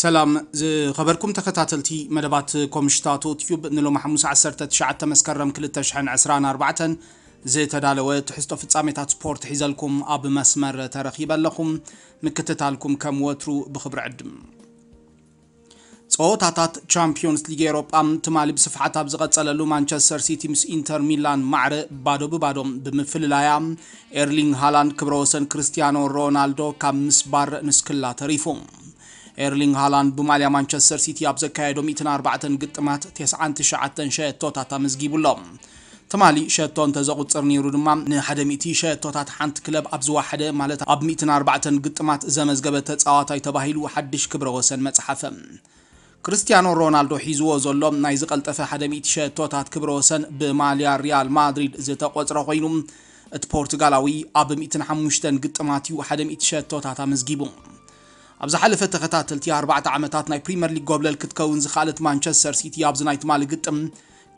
ሰላም ዝኸበርኩም ተኸታተልቲ መደባት ኮምሽታቱ ዩብ ንሎም ሓሙስ 19 መስከረም 224 ዝተዳለወ ትሕዝቶ ፍጻሜታት ስፖርት ሒዘልኩም ኣብ መስመር ተረኺበ ኣለኹም ምክትታልኩም ከም ወትሩ ብክብሪ ዕድም ፀወታታት ቻምፒዮንስ ሊግ ኤሮጳ ትማሊ ብስፍሓት ኣብ ዝቐጸለሉ ማንቸስተር ሲቲ ምስ ኢንተር ሚላን ማዕረ ባዶ ብባዶም ብምፍልላያ ኤርሊንግ ሃላንድ ክብረ ወሰን ክርስቲያኖ ሮናልዶ ካብ ምስባር ንስክላ ተሪፉ ኤርሊንግ ሃላንድ ብማልያ ማንቸስተር ሲቲ ኣብ ዘካየዶ 104 ግጥማት 99 ሸየቶታት ኣመዝጊቡሎም ተማሊ ሸቶ እንተዘቁፅር ነይሩ ድማ ን100 ሸቶታት ሓንቲ ክለብ ኣብ ዝዋሓደ ማለት ኣብ 104 ግጥማት ዘመዝገበ ተፃዋታይ ተባሂሉ ሓድሽ ክብረ ወሰን መፅሓፈ ክርስቲያኖ ሮናልዶ ሒዝዎ ዘሎ ናይ ዝቐልጠፈ 100 ሸቶታት ክብረ ወሰን ብማልያ ሪያል ማድሪድ ዝተቆፅረ ኮይኑ እቲ ፖርቱጋላዊ ኣብ 105 ግጥማት እዩ 100 ሸቶታት ኣመዝጊቡ ኣብ ዝሓለፈ ተኸታተልቲ 4 ዓመታት ናይ ፕሪምየር ሊግ ጎብለል ክትከውን ዝኽኣለት ማንቸስተር ሲቲ ኣብዚ ናይ ትማሊ ግጥም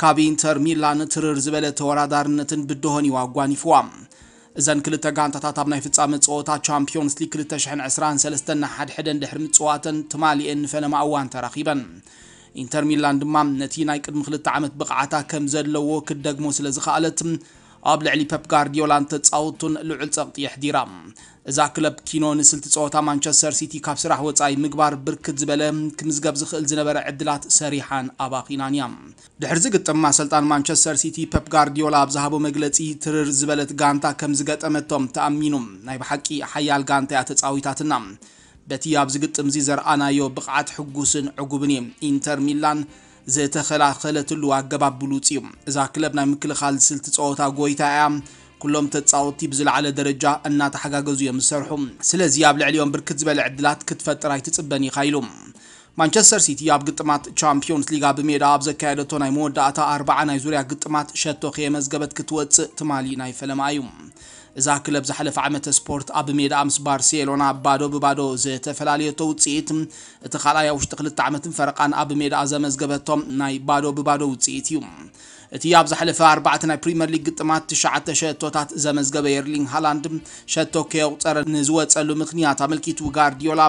ካብ ኢንተር ሚላን ትርር ዝበለ ተወዳዳርነትን ብድሆን እዩ ኣጓኒፍዋ እዘን ክልተ ጋንታታት ኣብ ናይ ፍጻመ ፀወታ ቻምፒዮንስ ሊግ 2023 ንሓድሕደን ድሕሪ ምፅዋተን ትማሊአን ንፈለማ እዋን ተራኺበን ኢንተር ሚላን ድማ ነቲ ናይ ቅድሚ ክልተ ዓመት ብቕዓታ ከም ዘለዎ ክደግሞ ስለ ዝኽኣለት ኣብ ልዕሊ ፔፕ ጋርዲዮላን ተፃወቱን ልዑል ፀቕጢ የሕዲራ እዛ ክለብ ኪኖ ንስልቲ ፀወታ ማንቸስተር ሲቲ ካብ ስራሕ ወፃኢ ምግባር ብርክት ዝበለ ክምዝገብ ዝኽእል ዝነበረ ዕድላት ሰሪሓን ኣባኺናን እያ ድሕሪ ዝግጥም ኣሰልጣን ማንቸስተር ሲቲ ፔፕ ጋርዲዮላ ኣብ ዝሃቦ መግለፂ ትርር ዝበለት ጋንታ ከም ዝገጠመቶም ተኣሚኑ ናይ ብሓቂ ሓያል ጋንታ እያ ተፃዊታትና በቲ ኣብ ዝግጥም እዚ ዘርኣናዮ ብቕዓት ሕጉስን ዕጉብን እየ ኢንተር ሚላን ዝተኸላኸለትሉ ኣገባብ ብሉፅ እዩ እዛ ክለብ ናይ ምክልኻል ስልቲ ፀወታ ጎይታ እያ ኩሎም ተፃወቲ ብዝለዓለ ደረጃ እናተሓጋገዙ እዮም ዝሰርሑ ስለዚ ኣብ ልዕሊኦም ብርክት ዝበለ ዕድላት ክትፈጥር ኣይትፅበን ኢኻ ኢሉ مانشستر سيتي اب قطمات تشامبيونز ليغا بميدا ابز كايدتو ناي مودا اتا 4 ناي زوريا قطمات شتو خي غبت كتوت تمالي ناي فلم فلمايو اذا كلب زحلف عمت سبورت اب ميدا امس بارسيلونا بادو ببادو زتفلالي توصيت اتخالا يا وشت خلت عمت فرقان اب ميدا زمزغبتهم ناي بادو ببادو وصيت يوم እቲ ኣብ ዝሓለፈ ኣርባዕተ ናይ ፕሪምየር ሊግ ግጥማት ትሽዓተ ሸቶታት هالاند شتو كيو صر ከየቁፀረ صلو مخنيات ኣመልኪቱ ጋርዲዮላ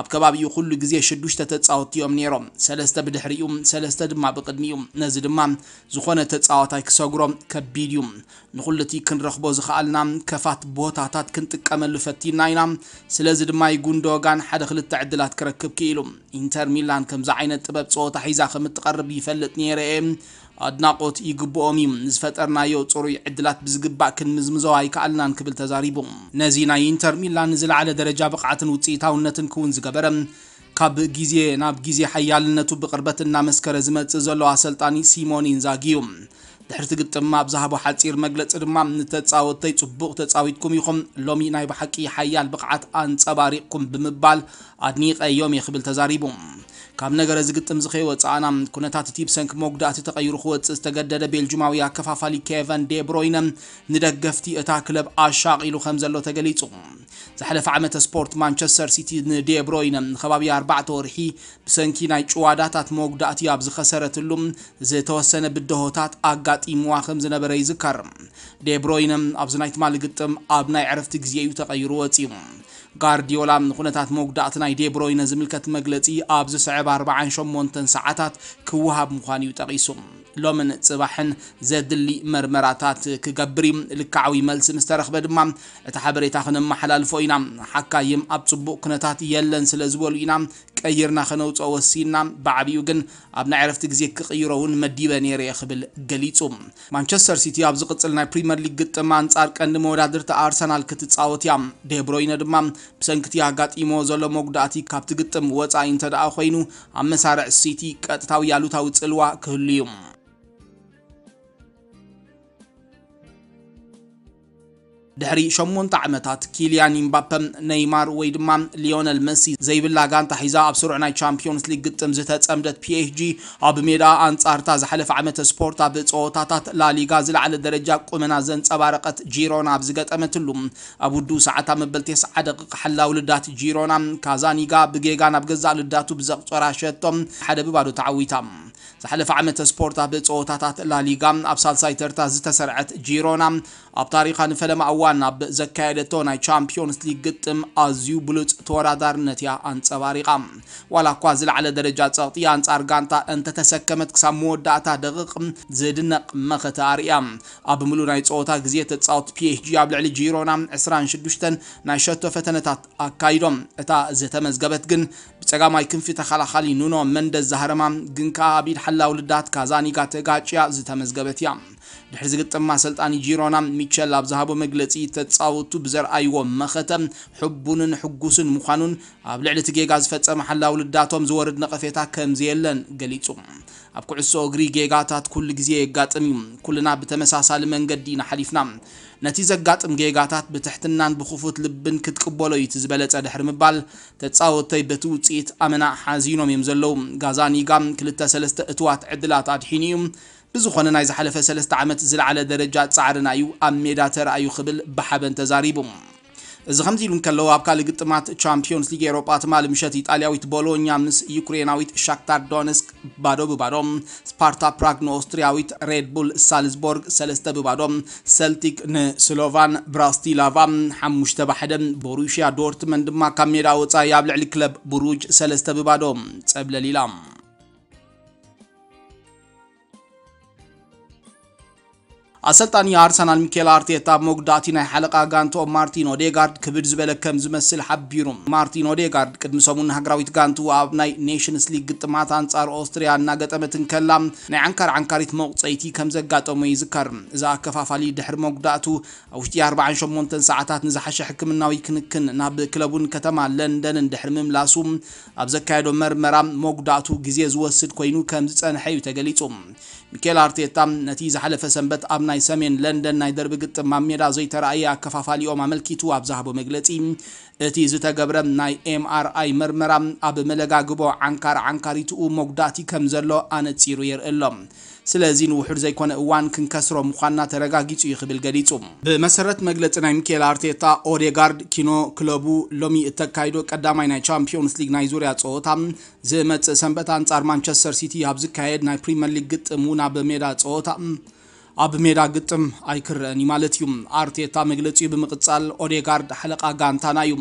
اب كباب يو كل جزيه شدوش تتصاوت يوم نيرم سلسته بدحريوم سلسته دما بقدميوم نزي دما زخونه تتصاوت اي كسغرو كبيديوم نخلتي كن رخبو زخالنا كفات بوتاتات كن تقمل فتي ناينا سلازي دما اي غوندوغان حدا خلت تعدلات كركب كيلو انتر ميلان كم زعينه طبب حيزا خمت تقرب يفلت نيريم أدناقوت يقبوهم نزفترنا يو تصوري عدلات بزقبا كن مزمزوا هاي كألنا نكبل تزاريبهم نزينا ينتر ميلان نزل على درجة بقعة وتسيتاو نتن كون زقبرم ካብ ግዜ ናብ ግዜ ሓያልነቱ ብቕርበት እናመስከረ ዝመፅእ ዘሎ ኣሰልጣኒ ሲሞን ኢንዛጊ እዩ ድሕርቲ ግጥም ኣብ ዝሃቦ ሓፂር መግለፂ ድማ ንተፃወተይ ፅቡቕ ተፃዊትኩም ኢኹም ሎሚ ናይ ብሓቂ ሓያል ብቕዓት ኣንፀባሪቕኩም ብምባል ኣድኒቐዮም የኽብል ተዛሪቡ ካብ ነገረ ዝግጥም ዝኸይወ ፃዕና ኩነታት እቲ ብሰንኪ መጉዳእቲ ተቐይሩ ክወፅእ ዝተገደደ ቤልጅማዊ ኣከፋፋሊ ኬቨን ዴብሮይነ ንደገፍቲ እታ ክለብ ኣሻቂሉ ከም ዘሎ ተገሊጹ ዝሓለፈ ዓመተ ስፖርት ማንቸስተር ሲቲ ንዴብሮይነ ንከባቢ 4 ወርሒ ብሰንኪ ናይ ጭዋዳታት መጉዳእቲ ኣብ ዝኸሰረትሉ ዝተወሰነ ብድሆታት ኣጋጢምዋ ከም ዝነበረ ይዝከር ዴብሮይነ ኣብዚ ናይ ትማሊ ግጥም ኣብ ናይ ዕረፍቲ ግዜ እዩ ተቐይሩ ወፂሙ ጋርዲዮላም ኩነታት መጉዳእቲ ናይ ዴብሮይነ ዝምልከት መግለፂ ኣብ ዝስዕብ 48 ሰዓታት ክወሃብ ምዃኑ እዩ ጠቒሱ ሎምን ፅባሕን ዘድሊ መርመራታት ክገብር ልክዓዊ መልሲ ምስ ተረኽበ ድማ እቲ ሓበሬታ ክነመሓላልፎ ኢና ሓካይም ኣብ ፅቡቅ ኩነታት የለን ስለ ዝበሉ ኢና ቀይርና ከነውፅኦ ወሲና ብዓብኡ ግን ኣብ ናይ ዕረፍቲ ግዜ ክቕይሮ እውን መዲበ ነይረ ክብል ገሊጹ ማንቸስተር ሲቲ ኣብ ዝቕፅል ናይ ፕሪምየር ሊግ ግጥም ኣንጻር ቀንዲ መወዳድርቲ ኣርሰናል ክትፃወት እያ ዴብሮይነ ድማ ብሰንክቲ ኣጋጢሞ ዘሎ መጉዳእቲ ካብቲ ግጥም ወፃኢ እንተ ደኣ ኮይኑ ኣብ መሳርዕ ሲቲ ቀጥታዊ ኣሉታዊ ፅልዋ ክህሉ እዩ ድሕሪ 8 ዓመታት ኪልያን ኢምባፐን ነይማር ወይ ድማ ሊዮነል መሲ ዘይብላ ጋንታ ሒዛ ኣብ ስሩዕ ናይ ቻምፒዮንስ ሊግ ግጥም ዝተፀምደት ፒኤችጂ ኣብ ሜዳ ኣንጻርታ ዝሓለፈ ዓመት ስፖርት ኣብ ፀወታታት ላሊጋ ዝለዓለ ደረጃ ቁመና ዘንፀባረቐት ጂሮና ኣብ ዝገጠመትሉ ኣብ ውዱ ሰዓታ መበልቲ 90 ደቂቕ ሓላው ልዳት ጂሮና ካዛኒጋ ብጌጋ ናብ ገዛእ ልዳቱ ብዘቕፀራ ሸቶም ሓደ ብባዶ ተዓዊታ ዝሓለፈ ዓመት ስፖርት ኣብ ፀወታታት ላሊጋ ኣብ ሳልሳይ ተርታ ዝተሰርዐት ጂሮና ኣብ ታሪኻ ንፈለማ እዋን ኣብ ዘካየደቶ ናይ ቻምፒዮንስ ሊግ ግጥም ኣዝዩ ብሉፅ ተወዳዳርነት እያ ኣንፀባሪቓ ዋላ እኳ ዝለዕለ ደረጃ ፀቕጢ ኣንጻር ጋንታ እንተተሰከመት ክሳብ መወዳእታ ደቂቕ ዝድነቕ መኸታር እያ ኣብ ሙሉእ ናይ ፀወታ ግዜ ተፃወት ፒኤችጂ ኣብ ልዕሊ ጂሮና 26 ናይ ሸቶ ፈተነታት ኣካይዶም እታ ዝተመዝገበት ግን ብፀጋማይ ክንፊ ተኸላኻሊ ኑኖ መንደስ ዛህረማ ግን ከዓ ኣብ ኢድ ኣላ ውልዳት ካዛኒ ጋር ተጋጭያ ዝተመዝገበት እያ ድሕሪ ዝግጥም ኣሰልጣኒ ጂሮና ሚቸል ኣብ ዝሃቦ መግለፂ ተፃወቱ ብዘርኣይዎ መኸተ ሕቡንን ሕጉስን ምዃኑን ኣብ ልዕሊ እቲ ጌጋ ዝፈፀመ ሓላ ውልዳቶም ዝወርድ ነቐፌታ ከምዘየለን ገሊጹ ኣብ ኩዕሶ እግሪ ጌጋታት ኩሉ ግዜ የጋጥም እዩ ኩልና ብተመሳሳሊ መንገዲ ኢና ሓሊፍና ነቲ ዘጋጥም ጌጋታት ብትሕትናን ብኽፉት ልብን ክትቅበሎ እዩ እቲ ዝበለፀ ድሕሪ ምባል ተፃወተይ በቲ ውፅኢት ኣመና ሓዚኖም እዮም ዘለዉ ጋዛኒጋ 23 እትዋት ዕድላት ኣድሒኑ እዩ ብዝኾነ ናይ ዝሓለፈ 3 ዓመት ዝለዓለ ደረጃ ፃዕርና እዩ ኣብ ሜዳ ተረኣዩ ክብል ብሓበን ተዛሪቡ እዚ ከምዚ ኢሉ ንከለዉ ኣብ ካልእ ግጥማት ቻምፒዮንስ ሊግ ኤሮጳ ትማል ምሸት ኢጣልያዊት ቦሎኛ ምስ ዩክሬናዊት ሻክታር ዶነስክ ባዶ ብባዶ ስፓርታ ፕራግ ንኦስትሪያዊት ሬድቡል ሳልዝቦርግ ሰለስተ ብባዶ ሰልቲክ ንስሎቫን ብራስቲላቫ ሓሙሽተ ባሕደ ቦሩሽያ ዶርትመን ድማ ካብ ሜዳ ወፃኢ ኣብ ልዕሊ ክለብ ብሩጅ ሰለስተ ብባዶ ፀብለሊላ አሰልጣኝ አርሰናል ሚኬል አርቴታ ሞግዳቲና ሐለቃ ጋንቶ ማርቲን ኦዴጋርድ ክብድ ዝበለ ከም ዝመስል ሓቢሩ ማርቲን ኦዴጋርድ ቅድሚ ሰሙን ሃገራዊት ጋንቱ ኣብ ናይ ኔሽንስ ሊግ ግጥማት ኣንጻር ኦስትሪያ እናገጠመትን ከላ ናይ ዓንካር ዓንካሪት መቑፀይቲ ከም ዘጋጠሞ እዩ ዝከር እዚ ኣከፋፋሊ ድሕሪ መጉዳእቱ ኣብ ውሽጢ 48 ሰዓታት ንዝሓሸ ሕክምናዊ ክንክን ናብ ክለቡን ከተማ ለንደንን ድሕሪ ምምላሱ ኣብ ዘካየዶ መርመራ መጉዳእቱ ግዜ ዝወስድ ኮይኑ ከም ዝፀንሐ እዩ ተገሊጹ ሚኬል አርቴታ ነቲ ዝሓለፈ ሰንበት ኣብ ናይ ናይ ሰሜን ለንደን ናይ ደርቢ ግጥም ማሜዳ ሜዳ ዘይተረእየ ኣከፋፋሊኦም ኣመልኪቱ ኣብ ዝሃቦ መግለፂ እቲ ዝተገብረ ናይ ኤምኣርኣይ ምርመራ ኣብ መለጋግቦ ዓንካር ዓንካሪትኡ መጉዳእቲ ከም ዘሎ ኣነፂሩ የርኢ ኣሎ ስለዚ ንውሑድ ዘይኮነ እዋን ክንከስሮ ምዃንና ተረጋጊፁ እዩ ክብል ገሊጹ ብመሰረት መግለፂ ናይ ሚኬል ኣርቴታ ኦዴጋርድ ኪኖ ክለቡ ሎሚ እተካይዶ ቀዳማይ ናይ ቻምፒዮንስ ሊግ ናይ ዙርያ ፀወታ ዝመፅእ ሰንበት ኣንጻር ማንቸስተር ሲቲ ኣብ ዝካየድ ናይ ፕሪምየር ሊግ ግጥም እውን ኣብ ሜዳ ፀወታ ኣብ ሜዳ ግጥም ኣይክረአን እዩ ማለት እዩ ኣርቴታ መግለፂ እዩ ብምቕፃል ኦዴጋርድ ሓለቃ ጋንታና እዩ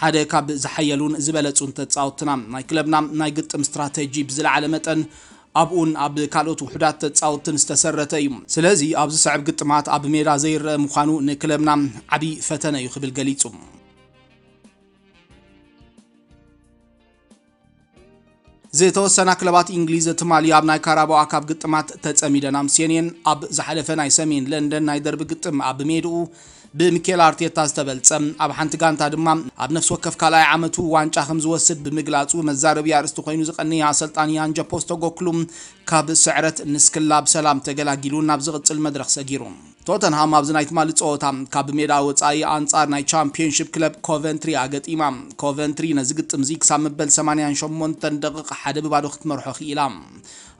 ሓደ ካብ ዝሓየሉን ዝበለፁን ተፃወትና ናይ ክለብና ናይ ግጥም ስትራቴጂ ብዝለዓለ መጠን ኣብኡን ኣብ ካልኦት ውሕዳት ተፃውትን ዝተሰረተ እዩ ስለዚ ኣብዚ ስዕብ ግጥማት ኣብ ሜዳ ዘይረአ ምዃኑ ንክለብና ዓብይ ፈተነ እዩ ክብል ገሊጹ ዝተወሰና ክለባት እንግሊዝ ትማልዩ ኣብ ናይ ካራባኦ ካብ ግጥማት ተጸሚደን ኣምሴንን ኣብ ዝሓለፈ ናይ ሰሜን ለንደን ናይ ደርቢ ግጥም ኣብ ሜድኡ ብሚኬል አርቴታ ዝተበልፀ ኣብ ሓንቲ ጋንታ ድማ ኣብ ነፍሲ ወከፍ ካልኣይ ዓመቱ ዋንጫ ከም ዝወስድ ብምግላፁ መዛረቢ ኣርእስቲ ኮይኑ ዝቐንየ ኣሰልጣን ያንጀ ፖስተኮግሉ ካብ ስዕረት ንስክላብ ሰላም ተገላጊሉ ናብ ዝቕፅል መድረክ ሰጊሩ ቶተንሃም ኣብዚ ናይ ትማሊ ፀወታ ካብ ሜዳ ወፃኢ ኣንጻር ናይ ቻምፒዮንሽፕ ክለብ ኮቨንትሪ ኣገጢማ ኮቨንትሪ ነዚ ግጥም እዚ ክሳብ መበል 88 ደቂቃ ሓደ ብባዶ ክትመርሖ ክኢላ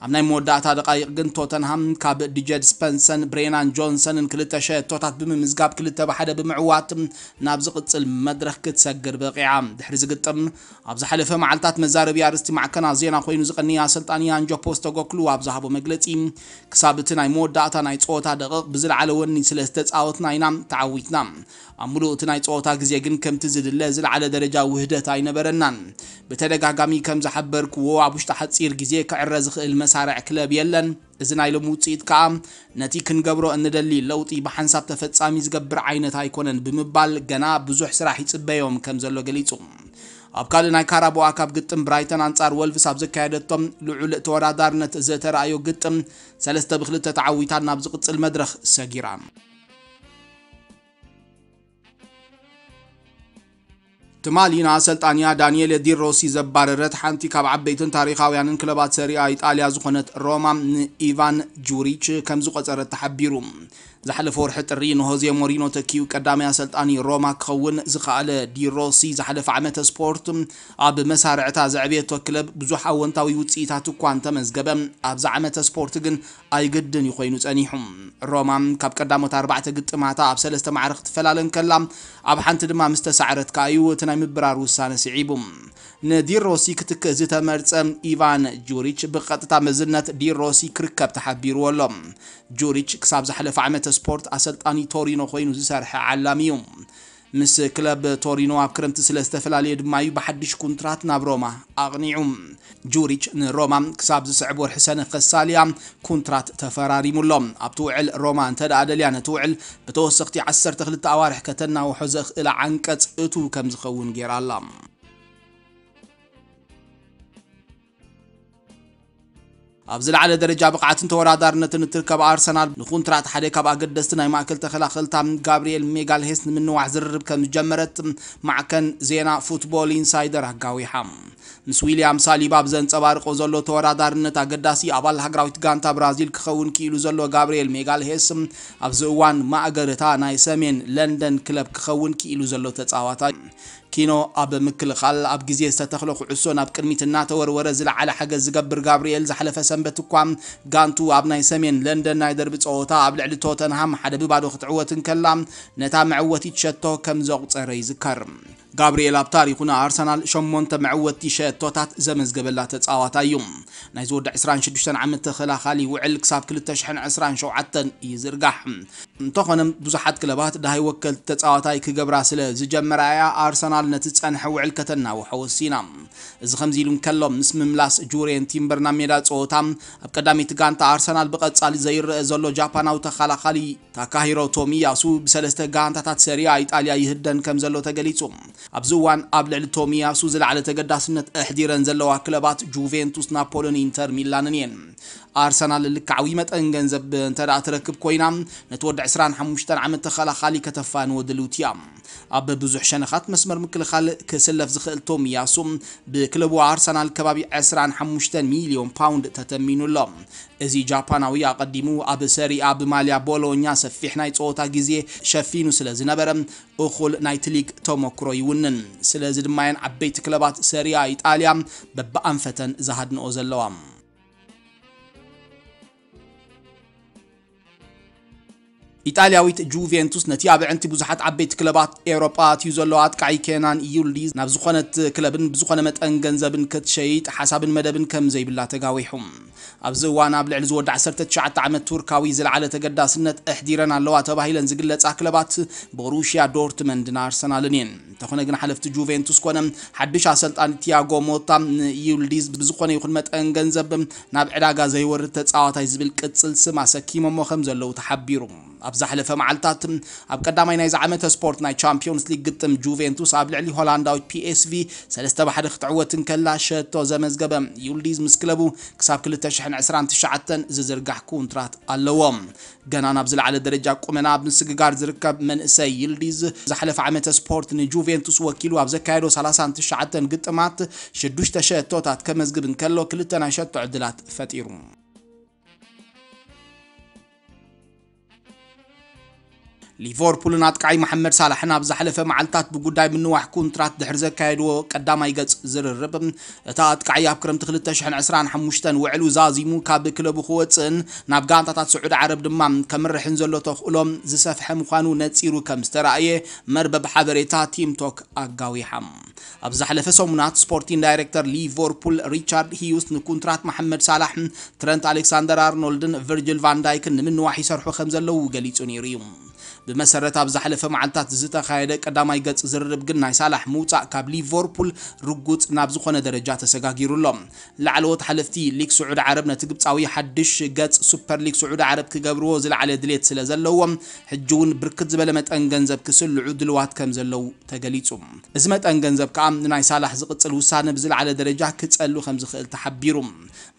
ام نای مودات دقایق گن توتنهام کاب دیجید سپنسن برینان جونسون ان کلیت شد توتات بیم مزگاب کلیت با حدا بیم عواتم نابزقت سل مدرک کت سگر بقیام دحرز قطن ابز حلفه معلتات مزار بیار استی معکن عزیز نخوی نزق نیا سلطانی انجا پست گوکلو ابز هابو مگلتیم کسبت نای مودات نای توتات دقایق بزر علون نیسلستت آوت نای نم تعویت نم عملو تنای توتات گزیگن کم تزد لازل عل درجه وحدت عین برنن بتدگه گامی کم زحبر کو عبوش تحت سیر گزیک عرض خیل مس مسارع كلاب يلن إذن أيلو موتسيد كام نتيكن جبرو أن دليل لو تي بحنساب تفتساميز جبر عينة هايكونن بمبال جناب بزح سراح يتبيهم كم زلوا جليتهم أب كل ناي كاربو أكاب قتم برايتن أنصار ولف سابز كادتهم لعل تورا دارنت زتر أيو قتم سلست بخلت تعويتان نابز المدرخ سجيران ትማሊና ኣሰልጣንያ ዳንኤል ዲሮሲ ዘባረረት ሓንቲ ካብ ዓበይትን ታሪካውያንን ክለባት ሰሪኣ ኢጣልያ ዝኾነት ሮማ ንኢቫን ጁሪች ከም ዝቆፀረት ተሓቢሩ زحلف ورحة الرين هوزي مورينو تكيو قدامي سلطاني روما كون زخاله دي روسي زحلف عمت سبورت اب مسارعتا زعبيتو كلب بزح اونتاوي وصيتات كوان تمزغبم اب زعمت سبورت ግን አይገድን ይኮይኑ ጸኒሖም ሮማ ካብ ቀዳሞት ኣርባዕተ ግጥማታ ኣብ ሰለስተ ማዕርክ ትፈላለን ከላ ኣብ ሓንቲ ድማ ምስ ተሳዕረት ከዓ እዩ እቲ ናይ ምብራር ውሳነ ስዒቡ ንዲሮሲ ክትክእ ዝተመርፀ ኢቫን ጁሪች ብቐጥታ መዝነት ዲሮሲ ክርከብ ተሓቢርዎ ኣሎ ጁሪች ክሳብ ዝሓለፈ ዓመት ስፖርት ኣሰልጣኒ ቶሪኖ ኮይኑ ዝሰርሐ ዓላሚዩ ምስ ክለብ ቶሪኖ ኣብ ክረምቲ ስለ ዝተፈላለየ ድማ እዩ ብሓድሽ ኩንትራት ናብ ሮማ ኣቕኒዑ ጁሪች ንሮማ ክሳብ ዝስዕብ ወርሒ ሰነ ከሳልያ ኩንትራት ተፈራሪሙሎ ኣብቲ ውዕል ሮማ እንተ ደኣ ደልያ ነቲ ውዕል ብተወሰኽቲ 12 ኣዋርሕ ከተናውሖ ዘኽእላ ዓንቀፅ እቱ ከም ዝኸውን ገይራ ኣላ ኣብ ዝለዓለ ደረጃ ብቕዓትን ተወዳዳርነትን እትርከብ ኣርሰናል ንኹንትራት ሓደ ካብ ኣገደስቲ ናይ ማእከል ተኸላኸልታ ጋብርኤል ሜጋልሄስ ንምንዋሕ ዝርርብ ከም ዝጀመረት ማዕከን ዜና ፉትቦል ኢንሳይደር ኣጋዊሓ ምስ ዊልያም ሳሊባ ብዘንፀባርቆ ዘሎ ተወዳዳርነት ኣገዳሲ ኣባል ሃገራዊት ጋንታ ብራዚል ክኸውን ክኢሉ ዘሎ ጋብርኤል ሜጋልሄስ ኣብዚ እዋን ማእገርታ ናይ ሰሜን ለንደን ክለብ ክኸውን ክኢሉ ዘሎ ተጻዋታ كينو اب مكل خال اب جزيه ستخلق عسون اب كلمة الناتور ورزل على حاجة زقبر غابرييل زحلفة سنبتو قوام قانتو اب ناي سمين لندن ناي دربت اوتا اب لعل توتنهام حدبو بعد وقت عوة نكلام نتا معوة تشتو كم زوغ تريز كرم ጋብሪኤል አብታሪ ኩና አርሰናል 8 መዕወቲ ሸቶታት ዘመዝገበላ ተፃዋታይ እዩ ናይ ዝወዲ 26 ዓመት ተኸላኻሊ ውዕል ክሳብ 2027 እዩ ዝርጋሕ እንተኾነ ብዙሓት ክለባት ድሃይ ወከል ተፃዋታይ ክገብራ ስለ ዝጀመራ እያ ኣርሰናል ነቲ ፀንሐ ውዕል ከተናውሖ ወሲና እዚ ከምዚ ኢሉ እንከሎ ምስ ምምላስ ጁሬን ቲምበር ናብ ሜዳ ፀወታ ኣብ ቀዳሚት ጋንታ ኣርሰናል ብቐፃሊ ዘይርአ ዘሎ ጃፓናዊ ተኸላኻሊ ታካሂሮ ቶሚያሱ ብሰለስተ ጋንታታት ሰሪያ ኢጣልያ ይህደን ከም ዘሎ ተገሊጹ ኣብዝዋን ኣብ ልዕሊ ቶም ያሱ ዝለዓለ ተገዳስነት ኣሕዲረን ዘለዋ ክለባት ጁቬንቱስ ናፖሎን ኢንተር ሚላንን እየን أرسنال اللي كعويمة أنجنزب انتر اتركب كوينا نتودع عسران حموشتان عم تخلا خالي كتفان ودلوتيام أب بزوح شنخات مسمر مكل خال كسلف زخل توم ياسوم بكلبو أرسنال كبابي عسران حموشتان مليون باوند تتمينو لهم እዚ ጃፓናዊ ኣቐዲሙ ኣብ ሰሪኣ ብማልያ ቦሎኛ نايت ናይ ፀወታ شفينو ሸፊኑ نبرم اخول نايت ليك تومو ተመክሮ ይውንን ስለዚ ድማ የን ዓበይቲ ክለባት ሰሪያ ኢጣልያ በብኣንፈተን ዝሃድንኦ ዘለዋ ኢጣልያዊት ጁቬንቱስ ነቲ ኣብ ዕንቲ ብዙሓት ዓበይቲ ክለባት ኤውሮጳ እትዩ ዘሎ ኣጥቃዒ ኬናን ኢዩሊ ናብ ዝኾነት ክለብን ብዝኾነ መጠን ገንዘብን ክትሸይጥ ሓሳብን መደብን ከም ዘይብላ ተጋዊሑ ኣብዚ እዋን ኣብ ልዕሊ ዝወዲ 19 ዓመት ቱርካዊ ዝለዓለ ተገዳስነት ኣሕዲረን ኣለዋ ተባሂለን ዝግለፃ ክለባት ቦሩሽያ ዶርትመንድን ኣርሰናልን እየን እንተኾነ ግን ሓለፍቲ ጁቬንቱስ ኮነ ሓድሽ ኣሰልጣኒ ቲያጎ ሞታ ንኢዩልዲዝ ብዝኾነ ይኹን መጠን ገንዘብ ናብ ዕዳጋ ዘይወርድ ተፃዋታይ ዝብል ቅፅል ስም ኣሰኪሞሞ ከም ዘለዉ ተሓቢሩ زحلف معلتاتم أب قدام أين إذا عمت سبورت ناي تشامبيونز ليج قدم جوفنتوس أب لعلي هولندا بي إس في سلسته بحد خطعوة كلا شتو زمزقب يولديز مسكلبو كساب كل تشحن عسران تشعتن ززرقح كونترات اللوم جنا أبزل على درجة قمنا بنسققار زركب من إسا يولديز زحلف عمت سبورت نجوفينتوس وكيلو أبزا كايرو سلاسان تشعتن قدمات شدوش تشتوتات كمزقب كلو كلتنا شتو عدلات فتيرم ሊቨርፑልን አጥቃይ መሐመድ ሳላሕን ኣብ ዝሓለፈ መዓልትታት ብጉዳይ ምንዋሕ ኮንትራት ድሕሪ ዘካየድዎ ቀዳማይ ገጽ ዝርርብ እቲ ኣጥቃይ ኣብ ክረምቲ 2025 ውዕሉ ዛዚሙ ካብ ክለቡ ክወፅእን ናብ ጋንታታት ስዑድ ዓረብ ድማ ከምርሕን ዘሎ ተኽእሎም ዝሰፍሐ ምዃኑ ነጺሩ ከም ዝተረእየ መርበብ ሓበሬታ ቲምቶክ ኣጋዊሓም ኣብ ዝሓለፈ ሰሙናት ስፖርቲን ዳይሬክተር ሊቨርፑል ሪቻርድ ሂዩስ ንኩንትራት መሐመድ ሳላሕ ትረንት ኣሌክሳንደር ኣርኖልድን ቨርጅል ቫንዳይክን ንምንዋሕ ይሰርሑ ከም ዘለዉ ገሊጹ ነይሩ እዩ ብመሰረት ኣብ ዝሓለፈ መዓልትታት ዝተኻየደ ቀዳማይ ገጽ ዝርርብ ግን ናይ ሳላሕ ምውፃእ ካብ ሊቨርፑል ርጉፅ ናብ ዝኾነ ደረጃ ተሰጋጊሩሎም ላዕለዎት ሓለፍቲ ሊግ ስዑድ ዓረብ ነቲ ግብፃዊ ሓድሽ ገጽ ሱፐር ሊግ ስዑድ ዓረብ ክገብርዎ ዝለዓለ ድሌት ስለ ዘለዎም ሕጂ እውን ብርክት ዝበለ መጠን ገንዘብ ክስልዑ ድልዋት ከም ዘለው ተገሊጹ እዚ መጠን ገንዘብ ከዓ ንናይ ሳላሕ ዝቕፅል ውሳነ ብዝለዓለ ደረጃ ክጸሉ ከም ዝኽእል ተሓቢሩ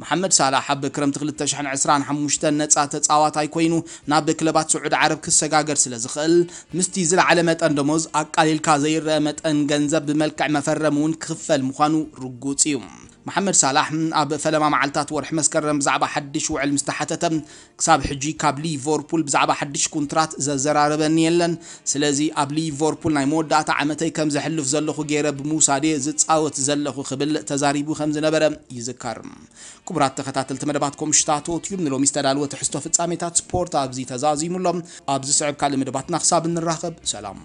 መሓመድ ሳላሕ ኣብ ክረምቲ 2025 ነፃ ተፃዋታይ ኮይኑ ናብ ክለባት ስዑድ ዓረብ ክሰጋገር ስለ ስለዝኽእል ምስቲ ዝለዓለ መጠን ደሞዝ ኣቃሊልካ ዘይርአ መጠን ገንዘብ ብመልክዕ መፈረም እውን ክኽፈል ምዃኑ ርጉፅ እዩ محمد ሰላሕ ኣብ ፈለማ መዓልትታት ወርሒ መስከረም ብዛዕባ ሓድሽ ውዕል ምስ ተሓተተ ክሳብ ሕጂ ካብ ሊቨርፑል ብዛዕባ ሓድሽ ኩንትራት ዘዘራርበኒ የለን ስለዚ ኣብ ሊቨርፑል ናይ መወዳእታ ዓመተይ ከም ዘሕልፍ ዘለኹ ገይረ ብምውሳዴ ዝፃወት ዘለኹ ክብል ተዛሪቡ ከም ዝነበረ ይዝከር ክቡራት ተኸታተልቲ መደባትኩም ሽታቶ ትዩብ ንሎሚ ዝተዳልወ ትሕዝቶ ፍጻሜታት ስፖርት ኣብዚ ተዛዚሙሎም ኣብዚ ስዕብ ካልእ መደባትና ክሳብ እንራኸብ ሰላም